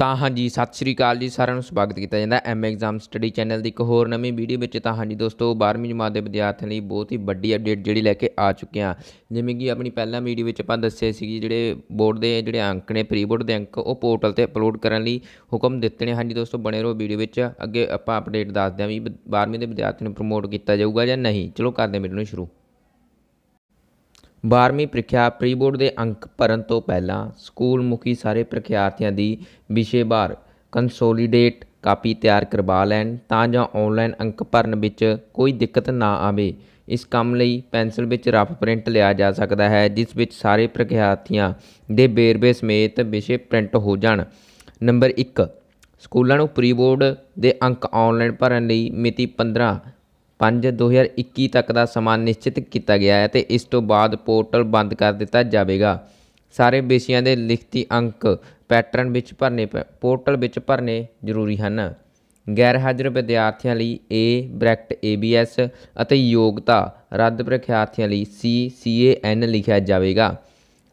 ਤਾਂ ਹਾਂਜੀ ਸਤਿ ਸ਼੍ਰੀ ਅਕਾਲ ਜੀ ਸਾਰਿਆਂ ਨੂੰ ਸਵਾਗਤ ਕੀਤਾ ਜਾਂਦਾ ਐਮ ਐਗਜ਼ਾਮ ਸਟੱਡੀ ਚੈਨਲ ਦੀ ਇੱਕ ਹੋਰ ਨਵੀਂ ਵੀਡੀਓ ਵਿੱਚ ਤਾਂ ਹਾਂਜੀ ਦੋਸਤੋ 12ਵੀਂ ਜਮਾਤ ਦੇ ਵਿਦਿਆਰਥੀਆਂ ਲਈ ਬਹੁਤ ਹੀ ਵੱਡੀ ਅਪਡੇਟ ਜਿਹੜੀ ਲੈ ਕੇ ਆ ਚੁੱਕੇ ਹਾਂ ਜਿਵੇਂ ਕਿ ਆਪਣੀ ਪਹਿਲਾਂ ਵੀਡੀਓ ਵਿੱਚ ਆਪਾਂ ਦੱਸਿਆ ਸੀ ਕਿ ਜਿਹੜੇ ਬੋਰਡ ਦੇ ਜਿਹੜੇ ਅੰਕ ਨੇ ਪ੍ਰੀ ਬੋਰਡ ਦੇ ਅੰਕ ਉਹ ਪੋਰਟਲ ਤੇ ਅਪਲੋਡ ਕਰਨ ਲਈ ਹੁਕਮ ਦਿੱਤੇ ਨੇ ਹਾਂਜੀ ਦੋਸਤੋ ਬਣੇ ਰਹੋ ਵੀਡੀਓ ਵਿੱਚ ਅੱਗੇ ਆਪਾਂ ਅਪਡੇਟ ਦੱਸਦੇ ਹਾਂ ਵੀ 12ਵੀਂ ਦੇ ਵਿਦਿਆਰਥੀਆਂ ਨੂੰ ਪ੍ਰਮੋਟ ਕੀਤਾ ਜਾਊਗਾ ਜਾਂ ਨਹੀਂ ਚਲੋ ਕਰਦੇ ਹਾਂ ਵੀਡੀਓ ਨੂੰ ਸ਼ੁਰੂ 12ਵੀਂ ਪ੍ਰੀਖਿਆ ਪ੍ਰੀ ਬੋਰਡ ਦੇ ਅੰਕ ਭਰਨ ਤੋਂ ਪਹਿਲਾਂ ਸਕੂਲ ਮੁਖੀ ਸਾਰੇ ਪ੍ਰੀਖਿਆਰਥੀਆਂ ਦੀ ਵਿਸ਼ੇਵਾਰ ਕੰਸੋਲੀਡੇਟ ਕਾਪੀ ਤਿਆਰ ਕਰਵਾ ਲੈਣ ਤਾਂ ਜਾਂ ਆਨਲਾਈਨ ਅੰਕ ਭਰਨ ਵਿੱਚ ਕੋਈ ਦਿੱਕਤ ਨਾ ਆਵੇ ਇਸ ਕੰਮ ਲਈ ਪੈਨਸਲ ਵਿੱਚ ਰਫ ਪ੍ਰਿੰਟ ਲਿਆ ਜਾ ਸਕਦਾ ਹੈ ਜਿਸ ਵਿੱਚ ਸਾਰੇ ਪ੍ਰੀਖਿਆਰਥੀਆਂ ਦੇ ਬੇਰਬੇ ਸਮੇਤ ਵਿਸ਼ੇ ਪ੍ਰਿੰਟ ਹੋ ਜਾਣ ਨੰਬਰ 1 ਸਕੂਲਾਂ ਨੂੰ ਪ੍ਰੀ ਬੋਰਡ ਦੇ ਅੰਕ ਆਨਲਾਈਨ ਭਰਨ ਲਈ ਮਿਤੀ 15 5 2021 ਤੱਕ ਦਾ ਸਮਾਂ ਨਿਸ਼ਚਿਤ ਕੀਤਾ ਗਿਆ ਹੈ ਤੇ ਇਸ ਤੋਂ ਬਾਅਦ ਪੋਰਟਲ ਬੰਦ ਕਰ ਦਿੱਤਾ ਜਾਵੇਗਾ ਸਾਰੇ ਵਿਸ਼ਿਆਂ ਦੇ ਲਿਖਤੀ ਅੰਕ ਪੈਟਰਨ ਵਿੱਚ ਭਰਨੇ ਪੋਰਟਲ ਵਿੱਚ ਭਰਨੇ ਜ਼ਰੂਰੀ ਹਨ ਗੈਰ ਹਾਜ਼ਰ ਵਿਦਿਆਰਥੀਆਂ ਲਈ A ਬ੍ਰੈਕਟ ABS ਅਤੇ ਯੋਗਤਾ ਰੱਦ ਪ੍ਰਖਿਆਰਥੀਆਂ ਲਈ C CAN ਲਿਖਿਆ ਜਾਵੇਗਾ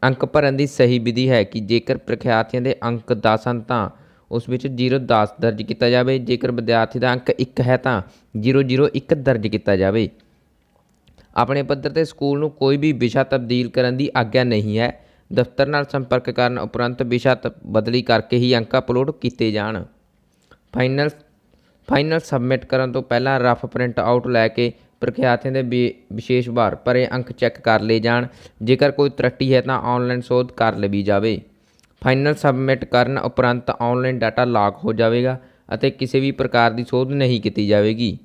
ਅੰਕ ਭਰਨ ਦੀ ਸਹੀ ਵਿਧੀ ਹੈ ਕਿ ਜੇਕਰ ਪ੍ਰਖਿਆਰਥੀਆਂ ਦੇ ਅੰਕ 10 ਹਨ ਤਾਂ ਉਸ ਵਿੱਚ 010 ਦਰਜ ਕੀਤਾ ਜਾਵੇ ਜੇਕਰ ਵਿਦਿਆਰਥੀ ਦਾ ਅੰਕ 1 ਹੈ ਤਾਂ 001 ਦਰਜ ਕੀਤਾ ਜਾਵੇ ਆਪਣੇ ਪੱਧਰ ਤੇ ਸਕੂਲ ਨੂੰ ਕੋਈ ਵੀ ਵਿਸ਼ਾ ਤਬਦੀਲ ਕਰਨ ਦੀ ਆਗਿਆ ਨਹੀਂ ਹੈ ਦਫ਼ਤਰ ਨਾਲ ਸੰਪਰਕ ਕਰਨ ਉਪਰੰਤ ਵਿਸ਼ਾ ਬਦਲੀ ਕਰਕੇ ਹੀ ਅੰਕ ਅਪਲੋਡ ਕੀਤੇ ਜਾਣ ਫਾਈਨਲ ਫਾਈਨਲ ਸਬਮਿਟ ਕਰਨ ਤੋਂ ਪਹਿਲਾਂ ਰਫ ਪ੍ਰਿੰਟ ਆਊਟ ਲੈ ਕੇ ਪ੍ਰਖਿਆਤਿਆਂ ਦੇ ਵਿਸ਼ੇਸ਼ ਭਾਰ ਭਰੇ ਅੰਕ ਚੈੱਕ ਕਰ ਲਏ ਜਾਣ ਜੇਕਰ ਕੋਈ ਤਰੱਟੀ ਹੈ ਤਾਂ ਆਨਲਾਈਨ ਸੋਧ ਕਰ ਲਈ ਜਾਵੇ ਫਾਈਨਲ ਸਬਮਿਟ ਕਰਨ ਉਪਰੰਤ ਆਨਲਾਈਨ ਡਾਟਾ ਲਾਕ ਹੋ ਜਾਵੇਗਾ ਅਤੇ ਕਿਸੇ ਵੀ ਪ੍ਰਕਾਰ ਦੀ ਸੋਧ ਨਹੀਂ ਕੀਤੀ ਜਾਵੇਗੀ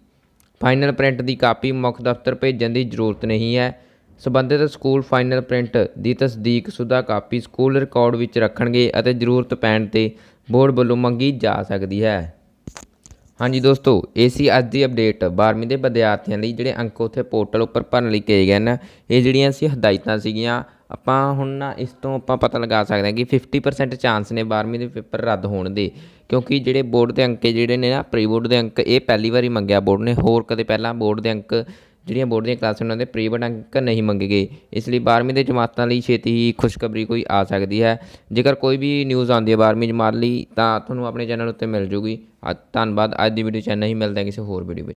ਫਾਈਨਲ ਪ੍ਰਿੰਟ ਦੀ ਕਾਪੀ ਮੁੱਖ ਦਫ਼ਤਰ ਭੇਜਣ ਦੀ ਜ਼ਰੂਰਤ ਨਹੀਂ ਹੈ ਸਬੰਧਿਤ ਸਕੂਲ ਫਾਈਨਲ ਪ੍ਰਿੰਟ ਦੀ ਤਸਦੀਕ ਸੁਧਾ ਕਾਪੀ ਸਕੂਲ ਰਿਕਾਰਡ ਵਿੱਚ ਰੱਖਣਗੇ ਅਤੇ ਜ਼ਰੂਰਤ ਪੈਣ ਤੇ ਬੋਰਡ ਵੱਲੋਂ ਮੰਗੀ ਜਾ ਸਕਦੀ ਹੈ ਹਾਂਜੀ ਦੋਸਤੋ ਇਹ ਸੀ ਅੱਜ ਦੀ ਅਪਡੇਟ 12ਵੀਂ ਦੇ ਵਿਦਿਆਰਥੀਆਂ ਲਈ ਜਿਹੜੇ ਅੰਕ ਉਥੇ ਪੋਰਟਲ ਉੱਪਰ ਭਰਨ ਲਈ ਕਹੇ ਗਏ ਨੇ ਇਹ ਜਿਹੜੀਆਂ ਸੀ ਹਦਾਇਤਾਂ ਸੀਗੀਆਂ ਆਪਾਂ ਹੁਣ ਨਾ ਇਸ ਤੋਂ ਆਪਾਂ ਪਤਾ ਲਗਾ ਸਕਦੇ ਹਾਂ ਕਿ 50% ਚਾਂਸ ਨੇ 12ਵੀਂ ਦੇ ਪੇਪਰ ਰੱਦ ਹੋਣ ਦੇ ਕਿਉਂਕਿ ਜਿਹੜੇ ਬੋਰਡ ਦੇ ਅੰਕ ਜਿਹੜੇ ਨੇ ਨਾ ਪ੍ਰੀ ਬੋਰਡ ਦੇ ਅੰਕ ਇਹ ਪਹਿਲੀ ਵਾਰੀ ਮੰਗਿਆ ਬੋਰਡ ਨੇ ਹੋਰ ਕਦੇ ਪਹਿਲਾਂ ਬੋਰਡ ਦੇ ਅੰਕ ਜਿਹੜੀਆਂ ਬੋਰਡ ਦੀਆਂ ਕਲਾਸਾਂ ਉਹਨਾਂ ਦੇ ਪ੍ਰੀ ਬੋਰਡ ਅੰਕ ਨਹੀਂ ਮੰਗੇ ਗਏ ਇਸ ਲਈ 12ਵੀਂ ਦੇ ਜਮਾਤਾਂ ਲਈ ਛੇਤੀ ਹੀ ਖੁਸ਼ਖਬਰੀ ਕੋਈ ਆ ਸਕਦੀ ਹੈ ਜੇਕਰ ਕੋਈ ਵੀ ਨਿਊਜ਼ ਆਉਂਦੀ ਹੈ 12ਵੀਂ ਜਮਾਤ ਲਈ ਤਾਂ ਤੁਹਾਨੂੰ ਆਪਣੇ ਚੈਨਲ ਉੱਤੇ ਮਿਲ ਜੂਗੀ ਧੰਨਵਾਦ ਅੱਜ ਦੀ ਵੀਡੀਓ ਚੈਨਲ ਹੀ ਮਿਲਦੇ ਕਿਸੇ ਹੋਰ ਵੀਡੀਓ